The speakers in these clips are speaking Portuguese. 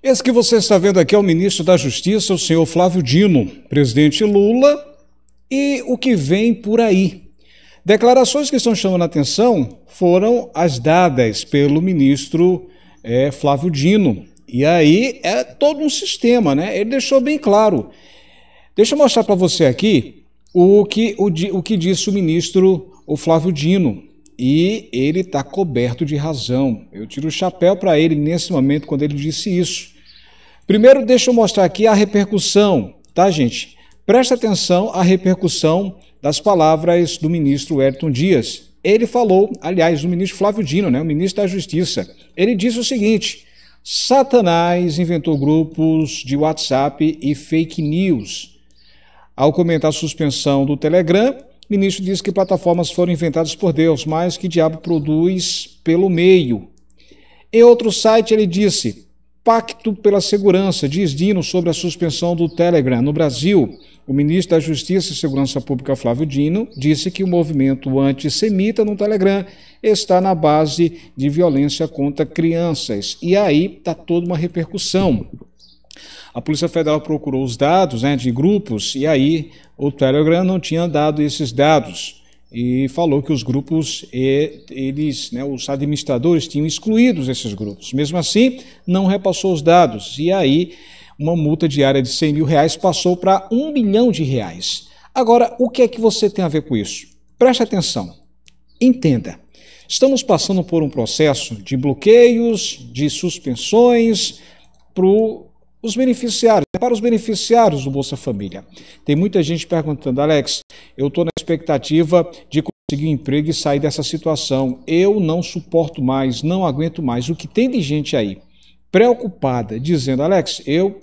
Esse que você está vendo aqui é o ministro da Justiça, o senhor Flávio Dino, presidente Lula e o que vem por aí. Declarações que estão chamando a atenção foram as dadas pelo ministro é, Flávio Dino. E aí é todo um sistema, né? Ele deixou bem claro. Deixa eu mostrar para você aqui o que, o, o que disse o ministro o Flávio Dino e ele está coberto de razão. Eu tiro o chapéu para ele nesse momento quando ele disse isso. Primeiro, deixa eu mostrar aqui a repercussão, tá, gente? Presta atenção à repercussão das palavras do ministro Wellington Dias. Ele falou, aliás, o ministro Flávio Dino, né, o ministro da Justiça. Ele disse o seguinte: Satanás inventou grupos de WhatsApp e fake news. Ao comentar a suspensão do Telegram, o ministro diz que plataformas foram inventadas por Deus, mas que diabo produz pelo meio. Em outro site ele disse: Pacto pela Segurança, diz Dino sobre a suspensão do Telegram no Brasil. O ministro da Justiça e Segurança Pública, Flávio Dino, disse que o movimento antissemita no Telegram está na base de violência contra crianças. E aí está toda uma repercussão. A Polícia Federal procurou os dados né, de grupos e aí o Telegram não tinha dado esses dados e falou que os grupos, eles, né, os administradores tinham excluídos esses grupos. Mesmo assim, não repassou os dados e aí uma multa diária de 100 mil reais passou para um milhão de reais. Agora, o que é que você tem a ver com isso? Preste atenção, entenda. Estamos passando por um processo de bloqueios, de suspensões para o os beneficiários, é para os beneficiários do Bolsa Família. Tem muita gente perguntando, Alex, eu estou na expectativa de conseguir um emprego e sair dessa situação. Eu não suporto mais, não aguento mais. O que tem de gente aí preocupada, dizendo, Alex, eu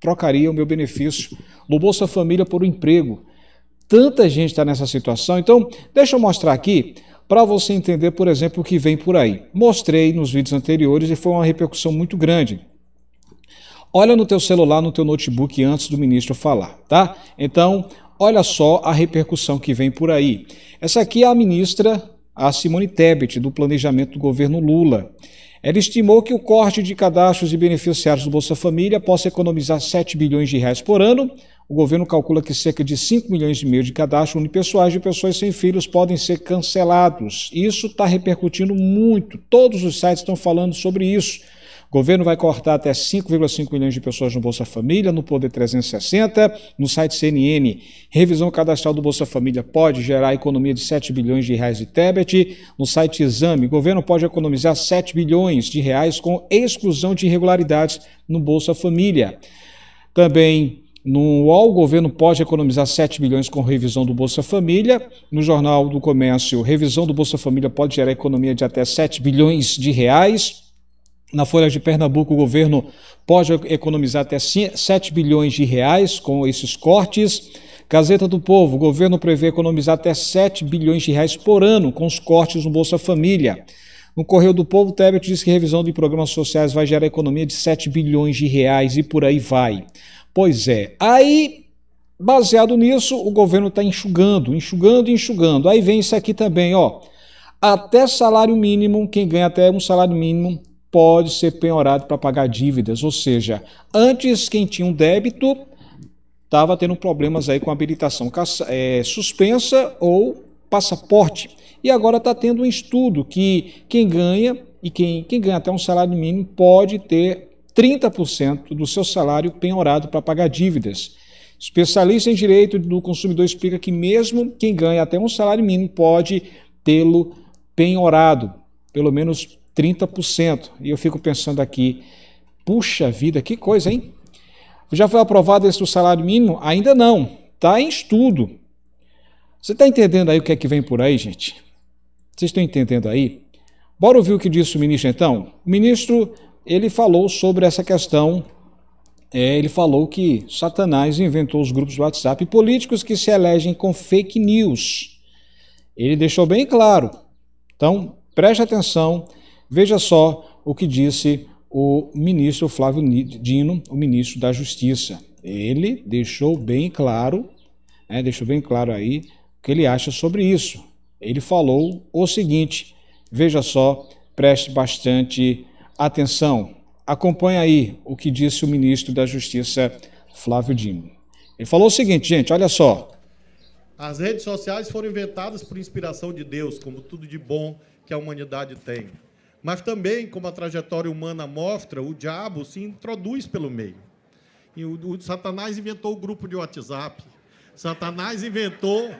trocaria o meu benefício do Bolsa Família por um emprego. Tanta gente está nessa situação. Então, deixa eu mostrar aqui para você entender, por exemplo, o que vem por aí. Mostrei nos vídeos anteriores e foi uma repercussão muito grande. Olha no teu celular, no teu notebook antes do ministro falar, tá? Então, olha só a repercussão que vem por aí. Essa aqui é a ministra, a Simone Tebet, do planejamento do governo Lula. Ela estimou que o corte de cadastros e beneficiários do Bolsa Família possa economizar 7 bilhões de reais por ano. O governo calcula que cerca de 5 milhões e meio de cadastros unipessoais de pessoas sem filhos podem ser cancelados. Isso está repercutindo muito. Todos os sites estão falando sobre isso governo vai cortar até 5,5 milhões de pessoas no Bolsa Família, no Poder 360, no site CNN. Revisão cadastral do Bolsa Família pode gerar economia de 7 bilhões de reais de Tebet. No site Exame, governo pode economizar 7 bilhões de reais com exclusão de irregularidades no Bolsa Família. Também no UOL, o governo pode economizar 7 bilhões com revisão do Bolsa Família. No Jornal do Comércio, revisão do Bolsa Família pode gerar economia de até 7 bilhões de reais. Na Folha de Pernambuco, o governo pode economizar até 7 bilhões de reais com esses cortes. Gazeta do Povo, o governo prevê economizar até 7 bilhões de reais por ano com os cortes no Bolsa Família. No Correio do Povo, Tebet diz que revisão de programas sociais vai gerar economia de 7 bilhões de reais e por aí vai. Pois é, aí, baseado nisso, o governo está enxugando, enxugando, enxugando. Aí vem isso aqui também, ó. Até salário mínimo, quem ganha até um salário mínimo pode ser penhorado para pagar dívidas, ou seja, antes quem tinha um débito estava tendo problemas aí com habilitação é, suspensa ou passaporte. E agora está tendo um estudo que quem ganha e quem, quem ganha até um salário mínimo pode ter 30% do seu salário penhorado para pagar dívidas. Especialista em direito do consumidor explica que mesmo quem ganha até um salário mínimo pode tê-lo penhorado, pelo menos 30%. E eu fico pensando aqui, puxa vida, que coisa, hein? Já foi aprovado esse do salário mínimo? Ainda não, está em estudo. Você está entendendo aí o que é que vem por aí, gente? Vocês estão entendendo aí? Bora ouvir o que disse o ministro então? O ministro, ele falou sobre essa questão, é, ele falou que Satanás inventou os grupos do WhatsApp políticos que se elegem com fake news. Ele deixou bem claro. Então, preste atenção Veja só o que disse o ministro Flávio Dino, o ministro da Justiça. Ele deixou bem claro, né, deixou bem claro aí o que ele acha sobre isso. Ele falou o seguinte: veja só, preste bastante atenção. Acompanhe aí o que disse o ministro da Justiça, Flávio Dino. Ele falou o seguinte, gente, olha só. As redes sociais foram inventadas por inspiração de Deus, como tudo de bom que a humanidade tem. Mas também, como a trajetória humana mostra, o diabo se introduz pelo meio. E o, o Satanás inventou o grupo de WhatsApp. Satanás inventou.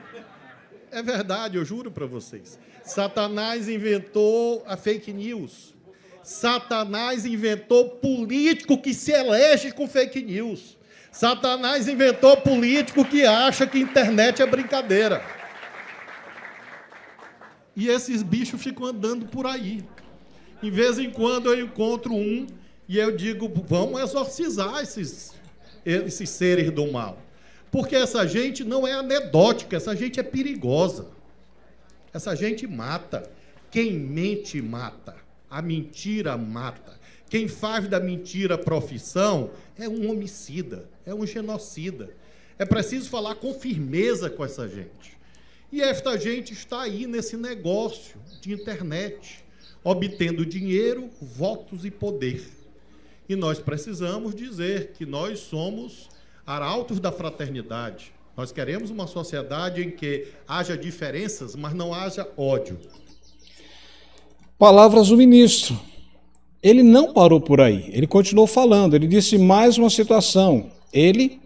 É verdade, eu juro para vocês. Satanás inventou a fake news. Satanás inventou político que se elege com fake news. Satanás inventou político que acha que internet é brincadeira. E esses bichos ficam andando por aí. Em vez em quando eu encontro um e eu digo, vamos exorcizar esses, esses seres do mal. Porque essa gente não é anedótica, essa gente é perigosa. Essa gente mata. Quem mente, mata. A mentira mata. Quem faz da mentira profissão é um homicida, é um genocida. É preciso falar com firmeza com essa gente. E esta gente está aí nesse negócio de internet obtendo dinheiro, votos e poder. E nós precisamos dizer que nós somos arautos da fraternidade. Nós queremos uma sociedade em que haja diferenças, mas não haja ódio. Palavras do ministro. Ele não parou por aí. Ele continuou falando. Ele disse mais uma situação. Ele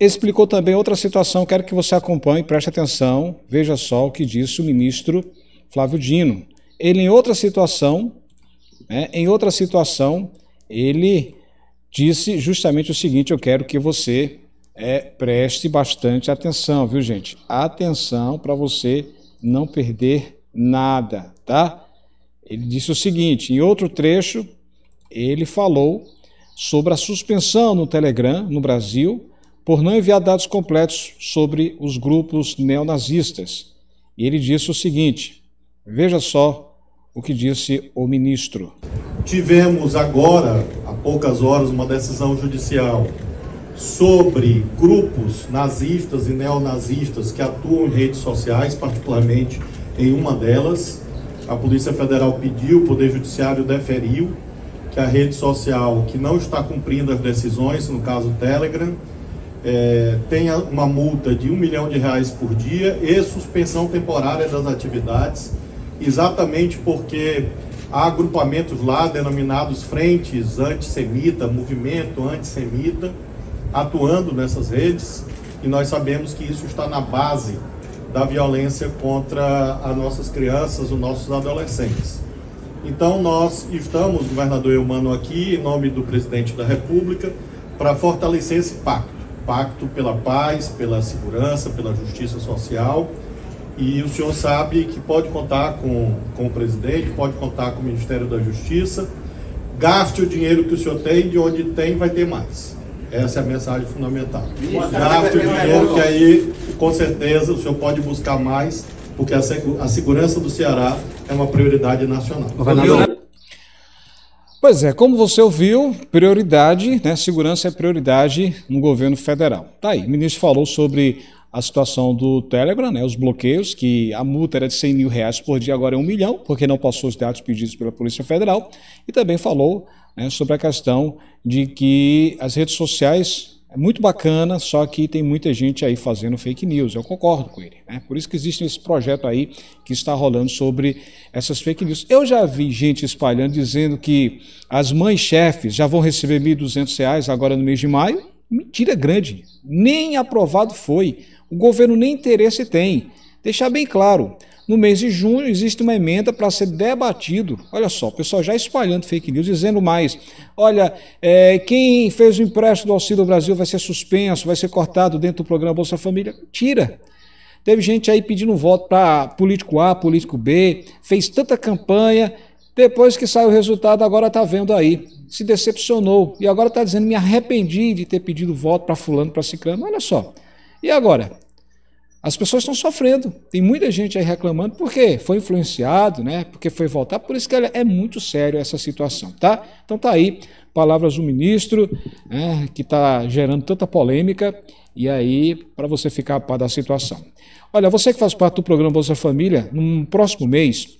explicou também outra situação. Quero que você acompanhe, preste atenção. Veja só o que disse o ministro Flávio Dino ele em outra situação, né, em outra situação, ele disse justamente o seguinte: eu quero que você é, preste bastante atenção, viu, gente? Atenção para você não perder nada, tá? Ele disse o seguinte: em outro trecho, ele falou sobre a suspensão no Telegram no Brasil por não enviar dados completos sobre os grupos neonazistas. E ele disse o seguinte: Veja só o que disse o ministro. Tivemos agora, há poucas horas, uma decisão judicial sobre grupos nazistas e neonazistas que atuam em redes sociais, particularmente em uma delas. A Polícia Federal pediu, o Poder Judiciário deferiu que a rede social que não está cumprindo as decisões, no caso o Telegram, é, tenha uma multa de um milhão de reais por dia e suspensão temporária das atividades exatamente porque há agrupamentos lá denominados frentes antissemita, movimento antissemita, atuando nessas redes, e nós sabemos que isso está na base da violência contra as nossas crianças, os nossos adolescentes. Então, nós estamos, governador Eumano, aqui, em nome do presidente da República, para fortalecer esse pacto pacto pela paz, pela segurança, pela justiça social e o senhor sabe que pode contar com, com o presidente, pode contar com o Ministério da Justiça. Gaste o dinheiro que o senhor tem, de onde tem, vai ter mais. Essa é a mensagem fundamental. Gaste o dinheiro, que aí, com certeza, o senhor pode buscar mais, porque a, a segurança do Ceará é uma prioridade nacional. Pois é, como você ouviu, prioridade, né? Segurança é prioridade no governo federal. Tá aí, o ministro falou sobre a situação do Telegram, né, os bloqueios, que a multa era de 100 mil reais por dia, agora é um milhão, porque não passou os dados pedidos pela Polícia Federal, e também falou né, sobre a questão de que as redes sociais é muito bacana, só que tem muita gente aí fazendo fake news. Eu concordo com ele. Né? Por isso que existe esse projeto aí que está rolando sobre essas fake news. Eu já vi gente espalhando dizendo que as mães chefes já vão receber R$ 1.200 agora no mês de maio. Mentira grande. Nem aprovado foi. O governo nem interesse tem. Deixar bem claro, no mês de junho existe uma emenda para ser debatido. Olha só, o pessoal já espalhando fake news, dizendo mais. Olha, é, quem fez o empréstimo do Auxílio Brasil vai ser suspenso, vai ser cortado dentro do programa Bolsa Família. Tira. Teve gente aí pedindo voto para político A, político B, fez tanta campanha, depois que sai o resultado, agora está vendo aí. Se decepcionou e agora está dizendo, me arrependi de ter pedido voto para fulano, para ciclano. Olha só, e agora? As pessoas estão sofrendo. Tem muita gente aí reclamando porque foi influenciado, né? Porque foi voltar. Por isso que é muito sério essa situação, tá? Então tá aí palavras do ministro, né, que está gerando tanta polêmica. E aí para você ficar a par da situação. Olha, você que faz parte do programa Bolsa Família, no próximo mês,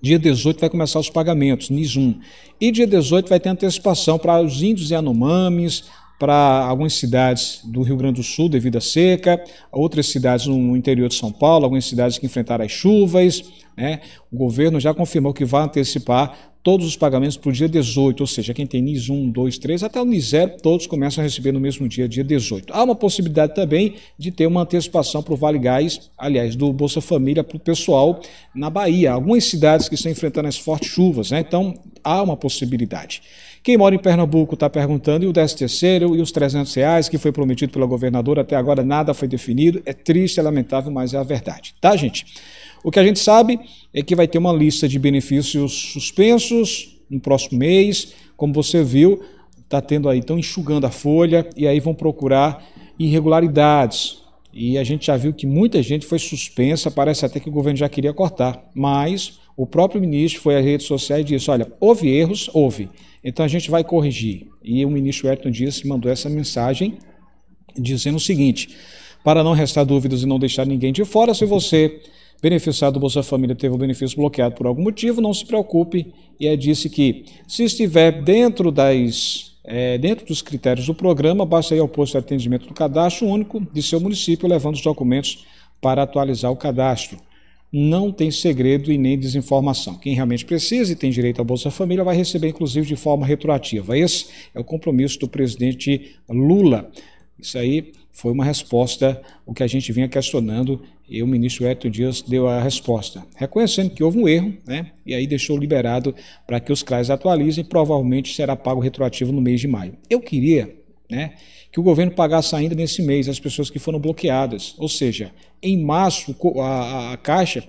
dia 18 vai começar os pagamentos, NIS 1. E dia 18 vai ter antecipação para os índios e anomames, para algumas cidades do Rio Grande do Sul devido à seca, outras cidades no interior de São Paulo, algumas cidades que enfrentaram as chuvas. Né? O governo já confirmou que vai antecipar todos os pagamentos para o dia 18, ou seja, quem tem NIS 1, 2, 3, até o NIS 0, todos começam a receber no mesmo dia, dia 18. Há uma possibilidade também de ter uma antecipação para o Vale Gás, aliás, do Bolsa Família para o pessoal na Bahia. Algumas cidades que estão enfrentando as fortes chuvas, né? então há uma possibilidade. Quem mora em Pernambuco está perguntando, e o 13 terceiro, e os 300 reais que foi prometido pela governadora, até agora nada foi definido, é triste, é lamentável, mas é a verdade, tá gente? O que a gente sabe é que vai ter uma lista de benefícios suspensos no próximo mês, como você viu, está tendo aí, estão enxugando a folha, e aí vão procurar irregularidades, e a gente já viu que muita gente foi suspensa, parece até que o governo já queria cortar, mas o próprio ministro foi às redes sociais e disse: olha, houve erros, houve. Então a gente vai corrigir. E o ministro Ayrton Dias mandou essa mensagem dizendo o seguinte: para não restar dúvidas e não deixar ninguém de fora, se você beneficiado do Bolsa Família teve o benefício bloqueado por algum motivo, não se preocupe. E é disse que se estiver dentro das é, dentro dos critérios do programa, basta ir ao posto de atendimento do cadastro único de seu município, levando os documentos para atualizar o cadastro não tem segredo e nem desinformação. Quem realmente precisa e tem direito à Bolsa Família vai receber, inclusive, de forma retroativa. Esse é o compromisso do presidente Lula. Isso aí foi uma resposta, o que a gente vinha questionando, e o ministro Hélio Dias deu a resposta, reconhecendo que houve um erro, né? E aí deixou liberado para que os CRAs atualizem, provavelmente será pago retroativo no mês de maio. Eu queria né? que o governo pagasse ainda nesse mês as pessoas que foram bloqueadas. Ou seja, em março a, a Caixa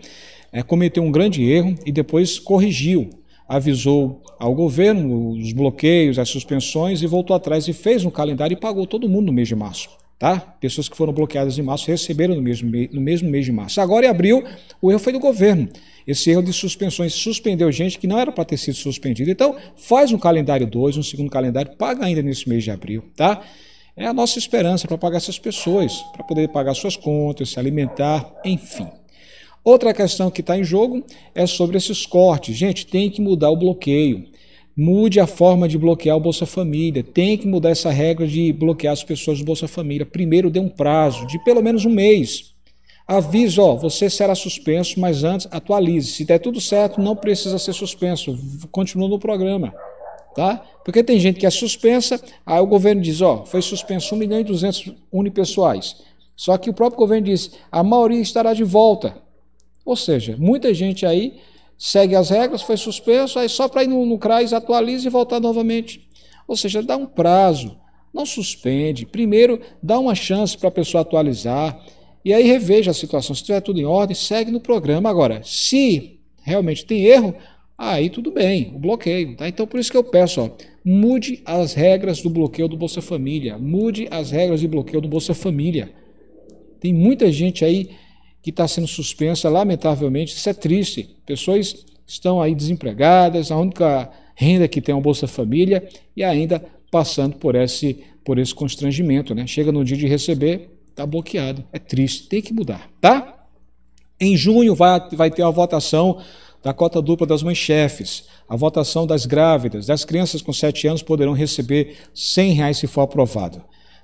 é, cometeu um grande erro e depois corrigiu, avisou ao governo os bloqueios, as suspensões e voltou atrás e fez um calendário e pagou todo mundo no mês de março. Tá? Pessoas que foram bloqueadas em março receberam no mesmo, no mesmo mês de março. Agora, em abril, o erro foi do governo. Esse erro de suspensões suspendeu gente que não era para ter sido suspendida. Então, faz um calendário 2, um segundo calendário, paga ainda nesse mês de abril. Tá? É a nossa esperança para pagar essas pessoas, para poder pagar suas contas, se alimentar, enfim. Outra questão que está em jogo é sobre esses cortes. Gente, tem que mudar o bloqueio. Mude a forma de bloquear o Bolsa Família. Tem que mudar essa regra de bloquear as pessoas do Bolsa Família. Primeiro dê um prazo de pelo menos um mês. Avisa, ó, você será suspenso, mas antes atualize. Se der tudo certo, não precisa ser suspenso. Continua no programa. Tá? Porque tem gente que é suspensa, aí o governo diz, ó, foi suspenso 1 milhão e 200 unipessoais. Só que o próprio governo diz, a maioria estará de volta. Ou seja, muita gente aí segue as regras, foi suspenso, aí só para ir no, no CRAS, atualiza e voltar novamente. Ou seja, dá um prazo, não suspende. Primeiro, dá uma chance para a pessoa atualizar e aí reveja a situação. Se estiver tudo em ordem, segue no programa. Agora, se realmente tem erro, aí tudo bem, o bloqueio. Tá? Então, por isso que eu peço, ó, mude as regras do bloqueio do Bolsa Família, mude as regras de bloqueio do Bolsa Família. Tem muita gente aí que está sendo suspensa, lamentavelmente, isso é triste. Pessoas estão aí desempregadas, a única renda que tem é a Bolsa Família e ainda passando por esse, por esse constrangimento. Né? Chega no dia de receber, está bloqueado. É triste, tem que mudar, tá? Em junho vai, vai ter a votação da cota dupla das mães chefes, a votação das grávidas, das crianças com 7 anos poderão receber R$ 100 se for aprovado.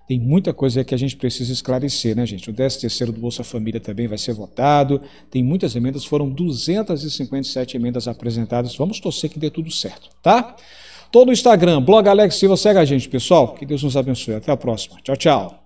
Tem muita coisa que a gente precisa esclarecer, né, gente? O 13º do Bolsa Família também vai ser votado. Tem muitas emendas, foram 257 emendas apresentadas. Vamos torcer que dê tudo certo, tá? Todo o Instagram, blog Alex Silva, segue a gente, pessoal. Que Deus nos abençoe. Até a próxima. Tchau, tchau.